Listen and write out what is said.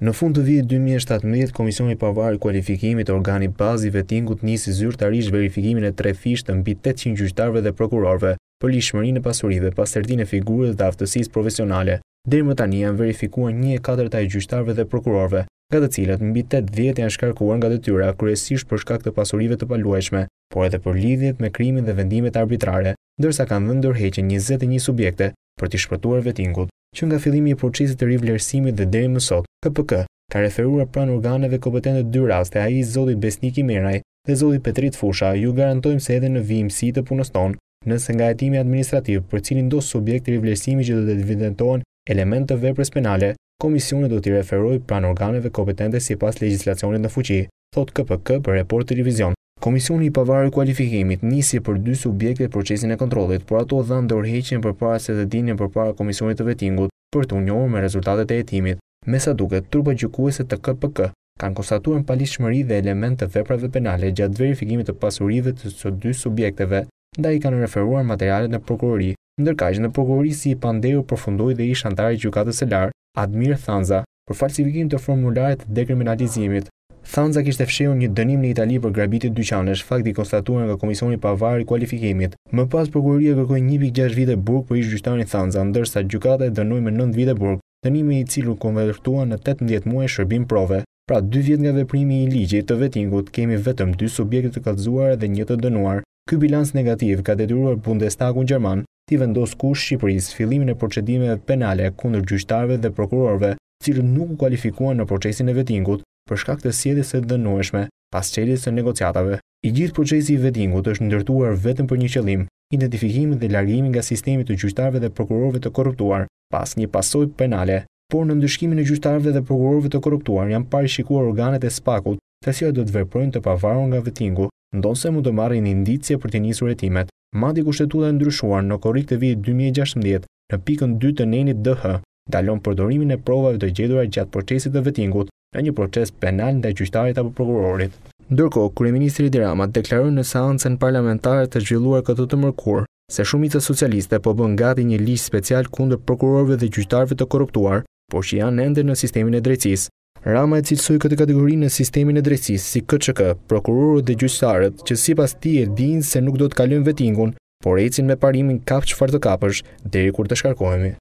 Në fund të vitit 2017, Komisioni i Pavarë i Kualifikimit të Organi Bazi Vetingut nisi zyrtarisht verifikimin e tre fish të mbi 800 gjyqtarëve dhe prokurorëve për lishmërinë e pasurive pas sërdinë e figurës dhe aftësisë profesionale. Deri më tani janë verifikuar 1/4 e gjyqtarëve dhe prokurorëve, nga të cilët mbi 80 janë shkarkuar nga detyra kryesisht për shkak të pasurive të paluajshme, por edhe për lidhjet me krimin dhe vendimet arbitrare, ndërsa kanë dhënë ndërheqje 21 subjekte për të shpëtuar Vettingut, që nga fillimi i procesit të rivlerësimit dhe deri më sot KPK ka referuar pran organeve kompetente dy raste, ai i zotit Besnik i Meraj dhe zoti Petrit Fusha, ju garantojmë se edhe në vimsi të punës tonë, nëse nga hetimi administrativ për cilin do subjekt i vlerësimit që do të evidentohen elementë të veprës penale, komisioni do t'i referojë pran organeve kompetente sipas legjislacionit në fuqi, thot KPK për raport televizion. Komisioni i pavarë i kualifikimit nisi për dy subjekte procesin e kontrollit, por ato dhanë dorëheqjen përpara se të dinin përpara komisionit të vettingut për të njohur me rezultatet e hetimit. Me sa duket, trupa gjukuese të KPK kanë konstatuar në palisht shmëri dhe element të veprave penale gjatë verifikimit të pasurive të së dy subjekteve, nda i kanë referuar materialet në prokurori, ndërka që në prokurori si i pandeju përfundoj dhe i shantari gjukatës e larë, Admir Thanza, për falsifikim të formularet të dekriminalizimit. Thanza kishte fshehur një dënim në Itali për grabitit dyqanesh, fakt i konstatuar nga Komisioni Pavarë i Kualifikimit. Më pas prokuroria kërkoi 1.6 vite burg për ish gjyqtarin Thanza, ndërsa gjykata e dënoi me 9 vite burg dënimi i cilu konvertuan në 18 muaj shërbim prove. Pra 2 vjet nga veprimi i ligjit të vetingut kemi vetëm 2 subjekte të kallëzuar dhe një të dënuar. Ky bilans negativ ka detyruar Bundestagun gjerman t'i vendos kush Shqipërisë fillimin e procedimeve penale kundër gjyqtarëve dhe prokurorëve, të cilët nuk u kualifikuan në procesin e vetingut për shkak të sjelljes së dënueshme pas çeljes së negociatave. I gjithë procesi i vetingut është ndërtuar vetëm për një qëllim, identifikimin dhe largimin nga sistemi të gjyqtarëve dhe prokurorëve të korruptuar pas një pasoj penale, por në ndryshkimin e gjyqtarëve dhe prokurorëve të korruptuar janë parë shikuar organet e spakut, të cilat do të veprojnë të pavarur nga vettingu, ndonse mund të marrin indicie për të nisur hetimet. Madje kushtetuta e ndryshuar në korrik të vitit 2016 në pikën 2 të nenit DH dalon përdorimin e provave të gjetura gjatë procesit të vettingut në një proces penal ndaj gjyqtarit apo prokurorit. Ndërkohë, kryeministri i Rama deklaroi në seancën parlamentare të zhvilluar këtë të mërkur, se shumica socialiste po bën gati një ligj special kundër prokurorëve dhe gjyqtarëve të korruptuar, por që janë ende në sistemin e drejtësisë. Rama e cilësoj këtë kategori në sistemin e drejtësisë si KÇK, prokurorët dhe gjyqtarët, që sipas ti e dinë se nuk do të kalojnë vetingun, por ecin me parimin kap çfarë të kapësh deri kur të shkarkohemi.